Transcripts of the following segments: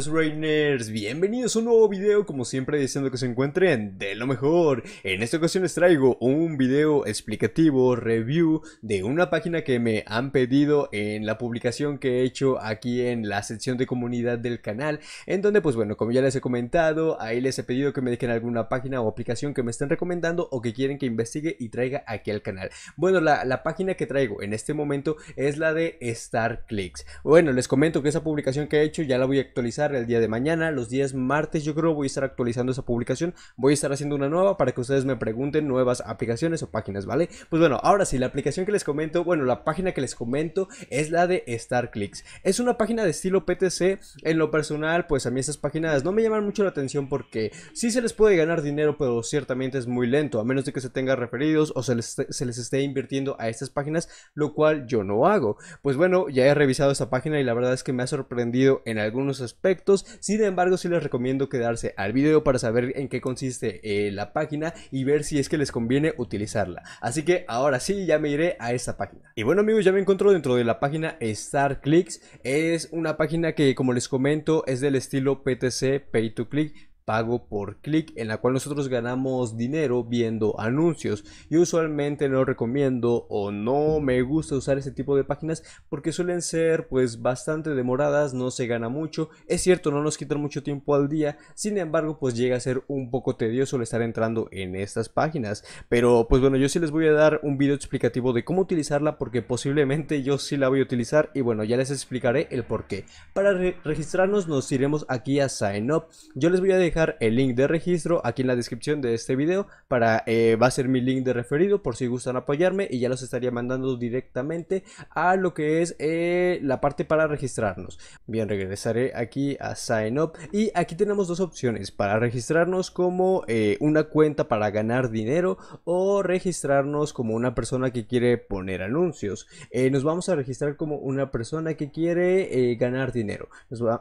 right Rain bienvenidos a un nuevo video como siempre diciendo que se encuentren de lo mejor. En esta ocasión les traigo un video explicativo, review de una página que me han pedido en la publicación que he hecho aquí en la sección de comunidad del canal, en donde pues bueno, como ya les he comentado, ahí les he pedido que me dejen alguna página o aplicación que me estén recomendando o que quieren que investigue y traiga aquí al canal. Bueno, la, la página que traigo en este momento es la de StarClicks. Bueno, les comento que esa publicación que he hecho ya la voy a actualizar el día de mañana los días martes, yo creo voy a estar actualizando esa publicación. Voy a estar haciendo una nueva para que ustedes me pregunten nuevas aplicaciones o páginas, ¿vale? Pues bueno, ahora sí, la aplicación que les comento, bueno, la página que les comento es la de StarClicks. Es una página de estilo PTC. En lo personal, pues a mí estas páginas no me llaman mucho la atención porque sí se les puede ganar dinero, pero ciertamente es muy lento, a menos de que se tenga referidos o se les, se les esté invirtiendo a estas páginas, lo cual yo no hago. Pues bueno, ya he revisado esta página y la verdad es que me ha sorprendido en algunos aspectos. Sin de sin embargo, sí les recomiendo quedarse al video para saber en qué consiste eh, la página y ver si es que les conviene utilizarla. Así que ahora sí, ya me iré a esta página. Y bueno amigos, ya me encuentro dentro de la página StarClicks. Es una página que como les comento es del estilo PTC Pay to Click pago por clic en la cual nosotros ganamos dinero viendo anuncios y usualmente no recomiendo o no me gusta usar este tipo de páginas porque suelen ser pues bastante demoradas no se gana mucho es cierto no nos quitan mucho tiempo al día sin embargo pues llega a ser un poco tedioso el estar entrando en estas páginas pero pues bueno yo sí les voy a dar un video explicativo de cómo utilizarla porque posiblemente yo sí la voy a utilizar y bueno ya les explicaré el por qué para registrarnos nos iremos aquí a sign up yo les voy a dejar el link de registro aquí en la descripción de este video para eh, va a ser mi link de referido por si gustan apoyarme y ya los estaría mandando directamente a lo que es eh, la parte para registrarnos. Bien, regresaré aquí a Sign Up y aquí tenemos dos opciones para registrarnos como eh, una cuenta para ganar dinero o registrarnos como una persona que quiere poner anuncios. nos vamos a registrar como una persona que quiere ganar dinero.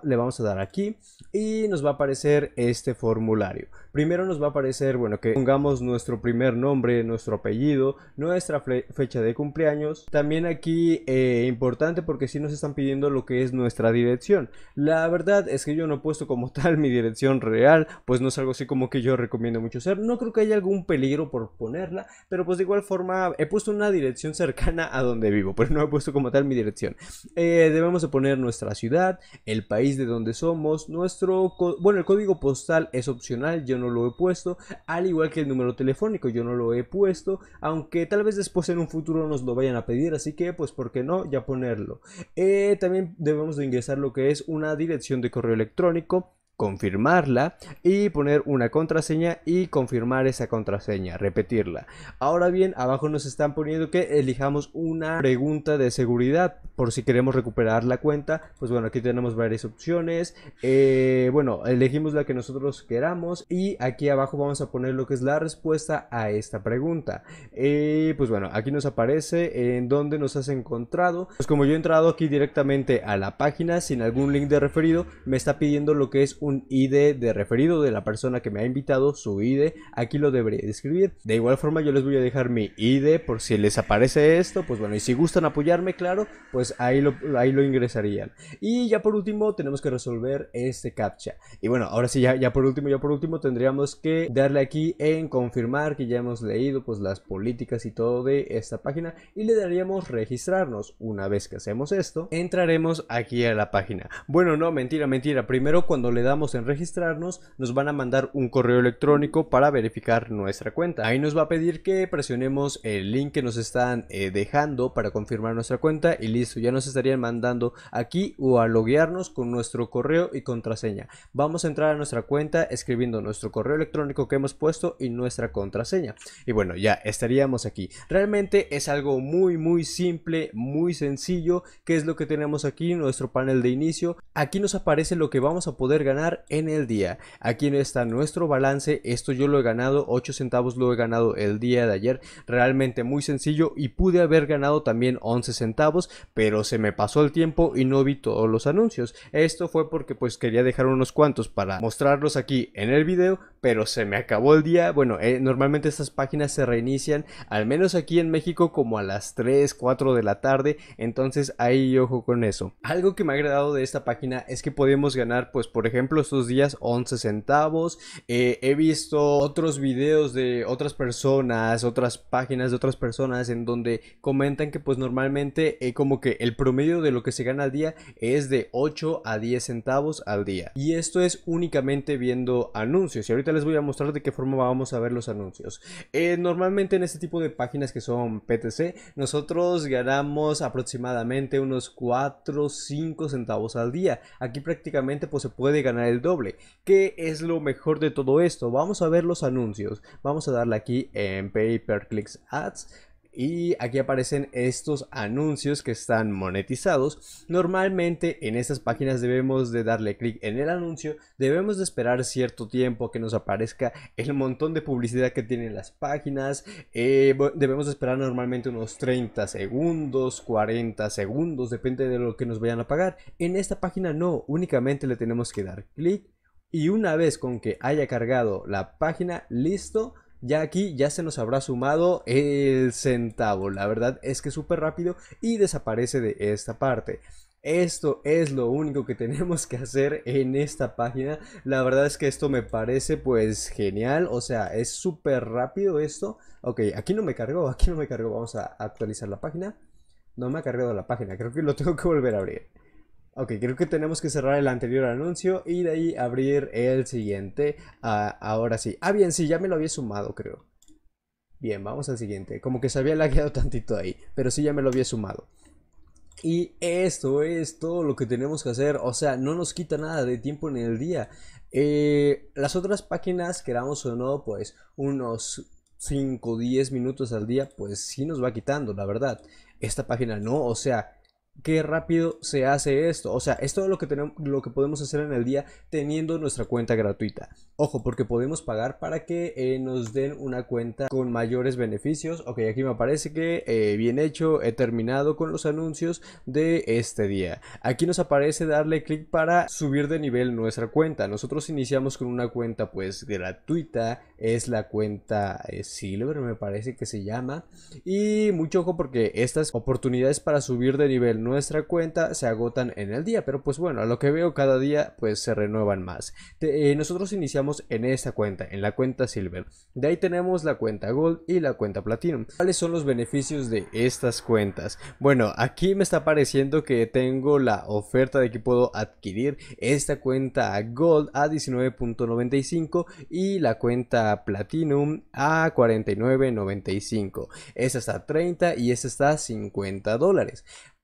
le vamos a dar aquí y nos va a aparecer este este formulario. Primero nos va a aparecer, bueno, que pongamos nuestro primer nombre, nuestro apellido, nuestra fecha de cumpleaños. También aquí eh, importante porque si nos están pidiendo lo que es nuestra dirección. La verdad es que yo no he puesto como tal mi dirección real, pues no es algo así como que yo recomiendo mucho ser. No creo que haya algún peligro por ponerla, pero pues de igual forma he puesto una dirección cercana a donde vivo, pero no he puesto como tal mi dirección. Eh, debemos de poner nuestra ciudad, el país de donde somos, nuestro, bueno, el código postal es opcional, yo no lo he puesto, al igual que el número telefónico, yo no lo he puesto, aunque tal vez después en un futuro nos lo vayan a pedir, así que pues por qué no, ya ponerlo. Eh, también debemos de ingresar lo que es una dirección de correo electrónico, confirmarla y poner una contraseña y confirmar esa contraseña, repetirla. Ahora bien, abajo nos están poniendo que elijamos una pregunta de seguridad por si queremos recuperar la cuenta. Pues bueno, aquí tenemos varias opciones. Eh, bueno, elegimos la que nosotros queramos y aquí abajo vamos a poner lo que es la respuesta a esta pregunta. Eh, pues bueno, aquí nos aparece en dónde nos has encontrado. Pues como yo he entrado aquí directamente a la página sin algún link de referido, me está pidiendo lo que es un ID de referido de la persona que me ha invitado, su ID, aquí lo deberé escribir. De igual forma yo les voy a dejar mi ID por si les aparece esto, pues bueno, y si gustan apoyarme, claro, pues ahí lo, ahí lo ingresarían. Y ya por último tenemos que resolver este captcha. Y bueno, ahora sí, ya, ya por último, ya por último tendríamos que darle aquí en confirmar que ya hemos leído pues las políticas y todo de esta página y le daríamos registrarnos. Una vez que hacemos esto, entraremos aquí a la página. Bueno, no, mentira, mentira. Primero cuando le da en registrarnos, nos van a mandar un correo electrónico para verificar nuestra cuenta. Ahí nos va a pedir que presionemos el link que nos están eh, dejando para confirmar nuestra cuenta y listo, ya nos estarían mandando aquí o a loguearnos con nuestro correo y contraseña. Vamos a entrar a nuestra cuenta escribiendo nuestro correo electrónico que hemos puesto y nuestra contraseña. Y bueno, ya estaríamos aquí. Realmente es algo muy muy simple, muy sencillo, que es lo que tenemos aquí, nuestro panel de inicio. Aquí nos aparece lo que vamos a poder ganar en el día. Aquí está nuestro balance. Esto yo lo he ganado. 8 centavos lo he ganado el día de ayer. Realmente muy sencillo. Y pude haber ganado también 11 centavos. Pero se me pasó el tiempo y no vi todos los anuncios. Esto fue porque pues quería dejar unos cuantos para mostrarlos aquí en el video. Pero se me acabó el día. Bueno, eh, normalmente estas páginas se reinician. Al menos aquí en México como a las 3, 4 de la tarde. Entonces ahí ojo con eso. Algo que me ha agradado de esta página es que podemos ganar pues por ejemplo estos días 11 centavos. Eh, he visto otros videos de otras personas, otras páginas de otras personas en donde comentan que pues normalmente eh, como que el promedio de lo que se gana al día es de 8 a 10 centavos al día. Y esto es únicamente viendo anuncios. Y ahorita les voy a mostrar de qué forma vamos a ver los anuncios. Eh, normalmente en este tipo de páginas que son PTC, nosotros ganamos aproximadamente unos 4 5 centavos al día. Aquí prácticamente pues se puede ganar el doble. que es lo mejor de todo esto? Vamos a ver los anuncios. Vamos a darle aquí en Pay Per Clicks Ads y aquí aparecen estos anuncios que están monetizados. Normalmente en estas páginas debemos de darle clic en el anuncio, debemos de esperar cierto tiempo que nos aparezca el montón de publicidad que tienen las páginas, eh, debemos de esperar normalmente unos 30 segundos, 40 segundos, depende de lo que nos vayan a pagar. En esta página no, únicamente le tenemos que dar clic y una vez con que haya cargado la página, listo, ya aquí ya se nos habrá sumado el centavo. La verdad es que es súper rápido y desaparece de esta parte. Esto es lo único que tenemos que hacer en esta página. La verdad es que esto me parece pues genial. O sea, es súper rápido esto. Ok, aquí no me cargó, aquí no me cargó. Vamos a actualizar la página. No me ha cargado la página, creo que lo tengo que volver a abrir. Ok, creo que tenemos que cerrar el anterior anuncio y de ahí abrir el siguiente. Ah, ahora sí. Ah, bien, sí, ya me lo había sumado, creo. Bien, vamos al siguiente. Como que se había lagueado tantito ahí, pero sí ya me lo había sumado. Y esto es todo lo que tenemos que hacer. O sea, no nos quita nada de tiempo en el día. Eh, las otras páginas, damos o no, pues unos 5 o 10 minutos al día, pues sí nos va quitando, la verdad. Esta página no, o sea, qué rápido se hace esto. O sea, es todo lo que, tenemos, lo que podemos hacer en el día teniendo nuestra cuenta gratuita. Ojo, porque podemos pagar para que eh, nos den una cuenta con mayores beneficios. Ok, aquí me aparece que eh, bien hecho, he terminado con los anuncios de este día. Aquí nos aparece darle clic para subir de nivel nuestra cuenta. Nosotros iniciamos con una cuenta pues gratuita, es la cuenta eh, Silver me parece que se llama. Y mucho ojo porque estas oportunidades para subir de nivel nuestra cuenta se agotan en el día, pero pues bueno, a lo que veo cada día pues se renuevan más. Eh, nosotros iniciamos en esta cuenta, en la cuenta Silver. De ahí tenemos la cuenta Gold y la cuenta Platinum. ¿Cuáles son los beneficios de estas cuentas? Bueno, aquí me está pareciendo que tengo la oferta de que puedo adquirir esta cuenta Gold a 19.95 y la cuenta Platinum a 49.95. Esta está a 30 y esta está a 50 dólares.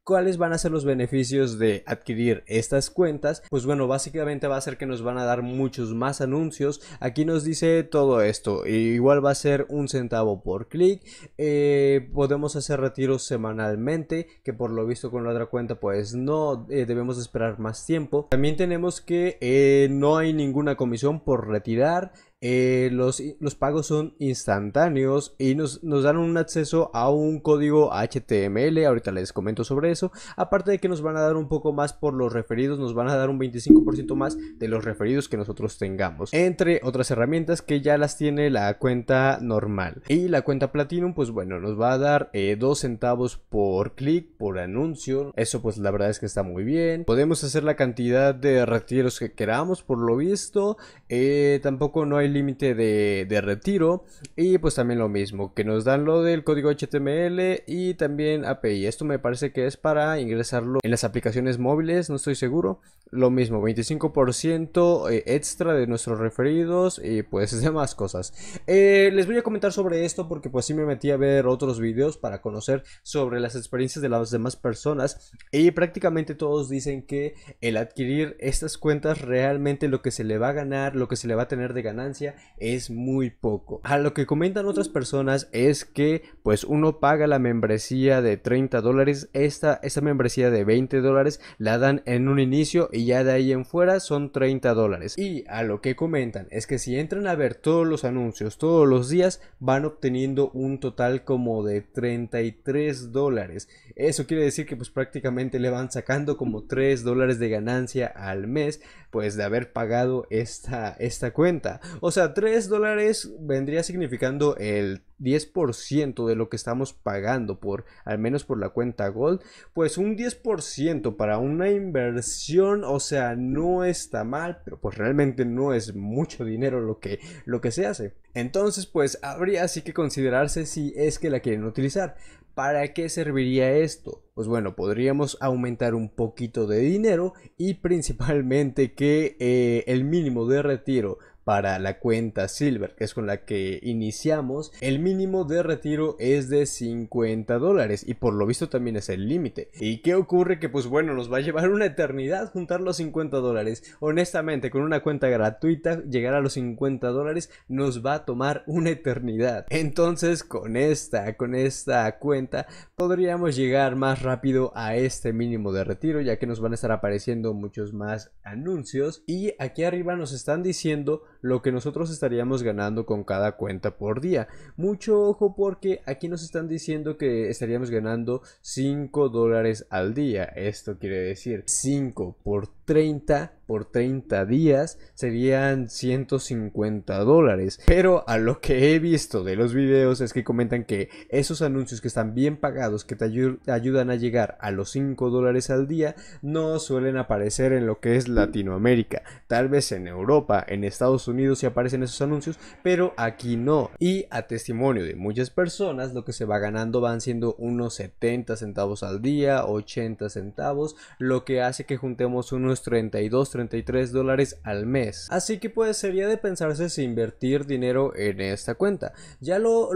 ¿Cuáles van a ser los beneficios de adquirir estas cuentas? Pues bueno, básicamente va a ser que nos van a dar muchos más anuncios. Aquí nos dice todo esto. Igual va a ser un centavo por clic. Eh, podemos hacer retiros semanalmente, que por lo visto con la otra cuenta pues no eh, debemos esperar más tiempo. También tenemos que eh, no hay ninguna comisión por retirar. Eh, los, los, pagos son instantáneos y nos, nos, dan un acceso a un código HTML, ahorita les comento sobre eso, aparte de que nos van a dar un poco más por los referidos, nos van a dar un 25% más de los referidos que nosotros tengamos, entre otras herramientas que ya las tiene la cuenta normal. Y la cuenta Platinum, pues bueno, nos va a dar 2 eh, centavos por clic, por anuncio, eso pues la verdad es que está muy bien, podemos hacer la cantidad de retiros que queramos por lo visto, eh, tampoco no hay límite de, de, retiro y pues también lo mismo, que nos dan lo del código HTML y también API. Esto me parece que es para ingresarlo en las aplicaciones móviles, no estoy seguro, lo mismo, 25% eh, extra de nuestros referidos y pues demás cosas. Eh, les voy a comentar sobre esto porque pues sí me metí a ver otros videos para conocer sobre las experiencias de las demás personas y prácticamente todos dicen que el adquirir estas cuentas realmente lo que se le va a ganar, lo que se le va a tener de ganancia es muy poco. A lo que comentan otras personas es que pues uno paga la membresía de 30 dólares, esta, esa membresía de 20 dólares la dan en un inicio y ya de ahí en fuera son 30 dólares. Y a lo que comentan es que si entran a ver todos los anuncios todos los días van obteniendo un total como de 33 dólares. Eso quiere decir que pues prácticamente le van sacando como 3 dólares de ganancia al mes pues de haber pagado esta, esta cuenta. O sea, 3 dólares vendría significando el 10% de lo que estamos pagando por al menos por la cuenta Gold, pues un 10% para una inversión o sea, no está mal, pero pues realmente no es mucho dinero lo que, lo que se hace. Entonces, pues habría así que considerarse si es que la quieren utilizar. ¿Para qué serviría esto? Pues bueno, podríamos aumentar un poquito de dinero y principalmente que eh, el mínimo de retiro para la cuenta Silver, que es con la que iniciamos, el mínimo de retiro es de 50 dólares y por lo visto también es el límite. ¿Y qué ocurre? Que pues bueno, nos va a llevar una eternidad juntar los 50 dólares. Honestamente, con una cuenta gratuita, llegar a los 50 dólares nos va a tomar una eternidad. Entonces, con esta, con esta cuenta, podríamos llegar más rápido a este mínimo de retiro, ya que nos van a estar apareciendo muchos más anuncios. Y aquí arriba nos están diciendo lo que nosotros estaríamos ganando con cada cuenta por día. Mucho ojo porque aquí nos están diciendo que estaríamos ganando 5 dólares al día. Esto quiere decir 5 por 30 por 30 días serían 150 dólares. Pero a lo que he visto de los videos es que comentan que esos anuncios que están bien pagados, que te ayudan a llegar a los 5 dólares al día, no suelen aparecer en lo que es Latinoamérica. Tal vez en Europa, en Estados Unidos sí aparecen esos anuncios, pero aquí no. Y a testimonio de muchas personas, lo que se va ganando van siendo unos 70 centavos al día, 80 centavos, lo que hace que juntemos unos 32, 33 dólares al mes. Así que pues sería de pensarse si invertir dinero en esta cuenta. Ya lo,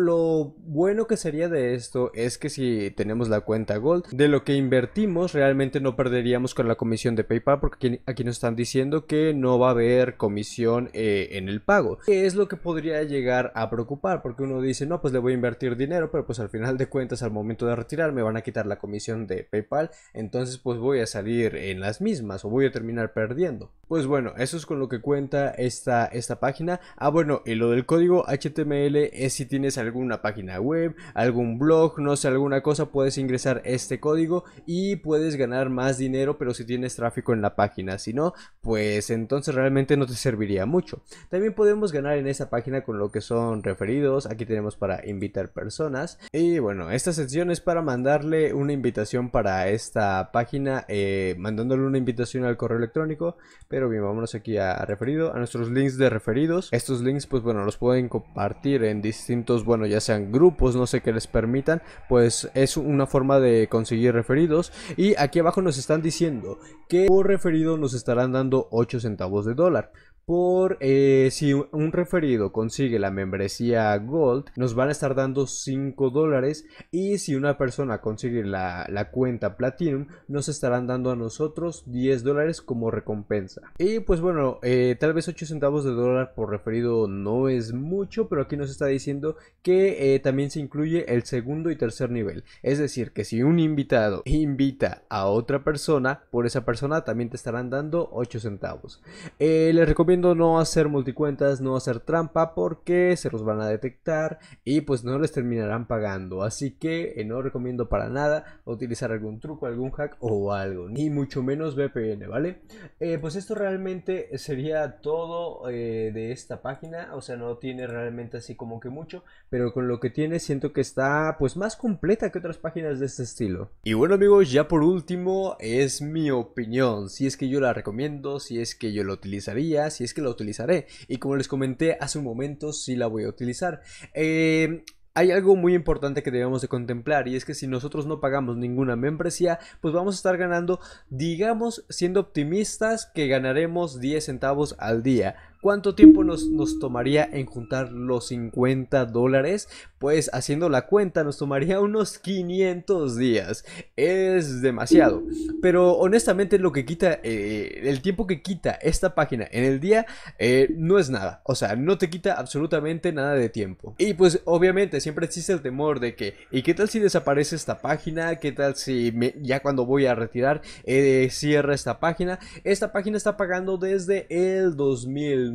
bueno que sería de esto es que si tenemos la cuenta Gold, de lo que invertimos realmente no perderíamos con la comisión de PayPal porque aquí, nos están diciendo que no va a haber comisión eh, en el pago. Que es lo que podría llegar a preocupar porque uno dice, no, pues le voy a invertir dinero, pero pues al final de cuentas al momento de retirar me van a quitar la comisión de PayPal, entonces pues voy a salir en las mismas o voy a terminar perdiendo. Pues bueno, eso es con lo que cuenta esta, esta página. Ah, bueno, y lo del código HTML es si tienes alguna página web, algún blog, no sé, alguna cosa, puedes ingresar este código y puedes ganar más dinero, pero si tienes tráfico en la página. Si no, pues entonces realmente no te serviría mucho. También podemos ganar en esta página con lo que son referidos. Aquí tenemos para invitar personas. Y bueno, esta sección es para mandarle una invitación para esta página, eh, mandándole una invitación al correo electrónico pero bien, vámonos aquí a, referido, a nuestros links de referidos. Estos links, pues bueno, los pueden compartir en distintos, bueno, ya sean grupos, no sé qué les permitan. Pues es una forma de conseguir referidos. Y aquí abajo nos están diciendo que por referido nos estarán dando 8 centavos de dólar por eh, si un referido consigue la membresía Gold, nos van a estar dando 5 dólares. Y si una persona consigue la, cuenta Platinum, nos estarán dando a nosotros 10 dólares como recompensa. Y pues bueno, eh, tal vez 8 centavos de dólar por referido no es mucho, pero aquí nos está diciendo que eh, también se incluye el segundo y tercer nivel. Es decir, que si un invitado invita a otra persona, por esa persona también te estarán dando 8 centavos. les recomiendo no hacer multicuentas, no hacer trampa porque se los van a detectar y pues no les terminarán pagando. Así que eh, no recomiendo para nada utilizar algún truco, algún hack o algo, ni mucho menos VPN, ¿vale? Eh, pues esto realmente sería todo eh, de esta página, o sea, no tiene realmente así como que mucho, pero con lo que tiene siento que está pues más completa que otras páginas de este estilo. Y bueno amigos, ya por último es mi opinión, si es que yo la recomiendo, si es que yo la utilizaría, si es que la utilizaré. Y como les comenté hace un momento, sí la voy a utilizar. Eh, hay algo muy importante que debemos de contemplar y es que si nosotros no pagamos ninguna membresía, pues vamos a estar ganando, digamos, siendo optimistas, que ganaremos 10 centavos al día. ¿Cuánto tiempo nos, tomaría en juntar los 50 dólares? Pues haciendo la cuenta nos tomaría unos 500 días. Es demasiado. Pero honestamente lo que quita, eh, el tiempo que quita esta página en el día eh, no es nada. O sea, no te quita absolutamente nada de tiempo. Y pues obviamente siempre existe el temor de que, ¿y qué tal si desaparece esta página? ¿Qué tal si ya cuando voy a retirar eh, cierra esta página? Esta página está pagando desde el 2000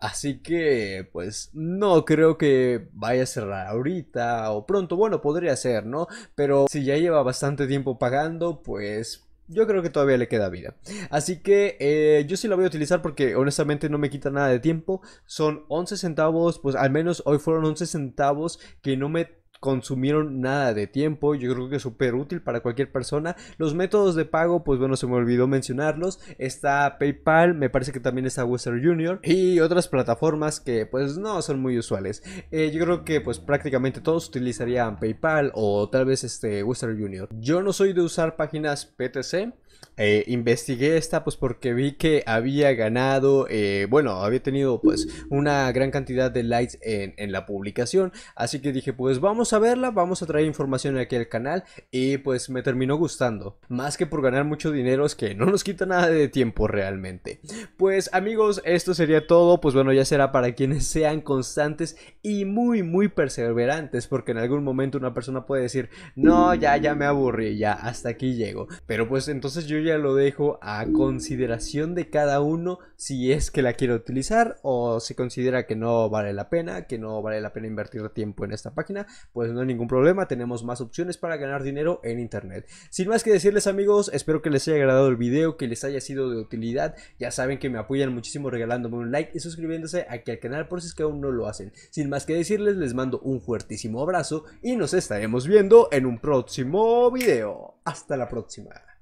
así que pues no creo que vaya a cerrar ahorita o pronto, bueno, podría ser, ¿no? Pero si ya lleva bastante tiempo pagando, pues yo creo que todavía le queda vida. Así que eh, yo sí la voy a utilizar porque honestamente no me quita nada de tiempo. Son 11 centavos, pues al menos hoy fueron 11 centavos que no me consumieron nada de tiempo. Yo creo que es súper útil para cualquier persona. Los métodos de pago, pues bueno, se me olvidó mencionarlos. Está PayPal, me parece que también está Western Junior y otras plataformas que pues no son muy usuales. Eh, yo creo que pues prácticamente todos utilizarían PayPal o tal vez este Western Junior. Yo no soy de usar páginas PTC eh, investigué esta pues porque vi que había ganado, eh, bueno, había tenido pues una gran cantidad de likes en, en, la publicación, así que dije pues vamos a verla, vamos a traer información aquí al canal y pues me terminó gustando, más que por ganar mucho dinero es que no nos quita nada de tiempo realmente. Pues amigos, esto sería todo, pues bueno ya será para quienes sean constantes y muy muy perseverantes, porque en algún momento una persona puede decir, no, ya, ya me aburrí, ya, hasta aquí llego, pero pues entonces yo ya lo dejo a consideración de cada uno si es que la quiere utilizar o si considera que no vale la pena, que no vale la pena invertir tiempo en esta página, pues no hay ningún problema, tenemos más opciones para ganar dinero en internet. Sin más que decirles amigos, espero que les haya agradado el video, que les haya sido de utilidad, ya saben que me apoyan muchísimo regalándome un like y suscribiéndose aquí al canal por si es que aún no lo hacen. Sin más que decirles, les mando un fuertísimo abrazo y nos estaremos viendo en un próximo video. Hasta la próxima.